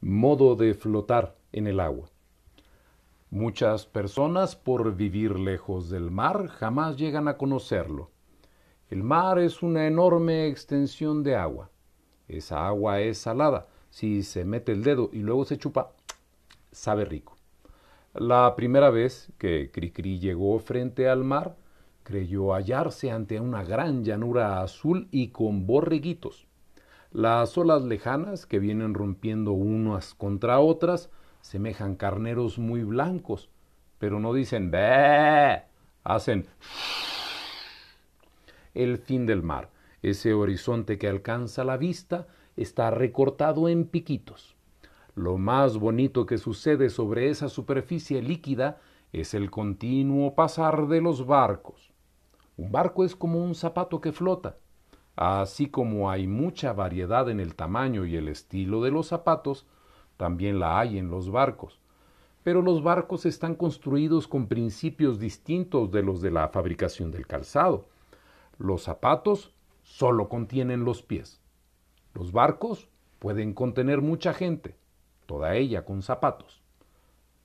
modo de flotar en el agua. Muchas personas, por vivir lejos del mar, jamás llegan a conocerlo. El mar es una enorme extensión de agua. Esa agua es salada. Si se mete el dedo y luego se chupa, sabe rico. La primera vez que Cricri llegó frente al mar, creyó hallarse ante una gran llanura azul y con borreguitos. Las olas lejanas que vienen rompiendo unas contra otras semejan carneros muy blancos, pero no dicen ve, hacen el fin del mar. Ese horizonte que alcanza la vista está recortado en piquitos. Lo más bonito que sucede sobre esa superficie líquida es el continuo pasar de los barcos. Un barco es como un zapato que flota. Así como hay mucha variedad en el tamaño y el estilo de los zapatos, también la hay en los barcos. Pero los barcos están construidos con principios distintos de los de la fabricación del calzado. Los zapatos solo contienen los pies. Los barcos pueden contener mucha gente, toda ella con zapatos.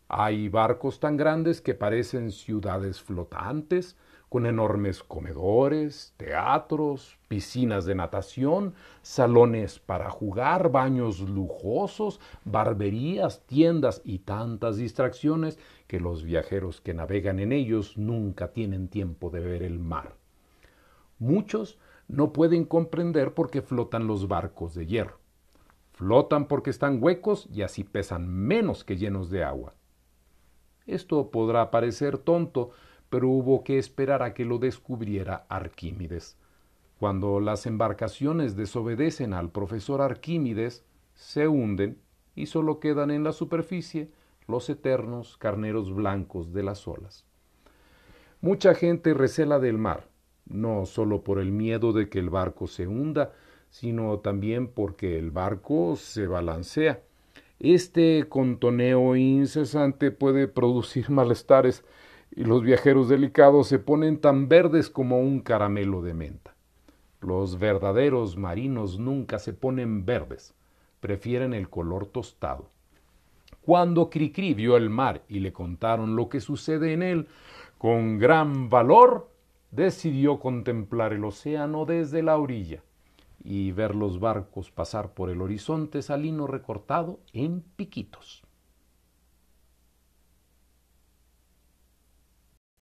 Hay barcos tan grandes que parecen ciudades flotantes, con enormes comedores, teatros, piscinas de natación, salones para jugar, baños lujosos, barberías, tiendas y tantas distracciones que los viajeros que navegan en ellos nunca tienen tiempo de ver el mar. Muchos no pueden comprender por qué flotan los barcos de hierro. Flotan porque están huecos y así pesan menos que llenos de agua. Esto podrá parecer tonto, pero hubo que esperar a que lo descubriera Arquímedes. Cuando las embarcaciones desobedecen al profesor Arquímedes, se hunden y solo quedan en la superficie los eternos carneros blancos de las olas. Mucha gente recela del mar, no solo por el miedo de que el barco se hunda, sino también porque el barco se balancea. Este contoneo incesante puede producir malestares y los viajeros delicados se ponen tan verdes como un caramelo de menta. Los verdaderos marinos nunca se ponen verdes, prefieren el color tostado. Cuando Cricri vio el mar y le contaron lo que sucede en él, con gran valor decidió contemplar el océano desde la orilla y ver los barcos pasar por el horizonte salino recortado en piquitos.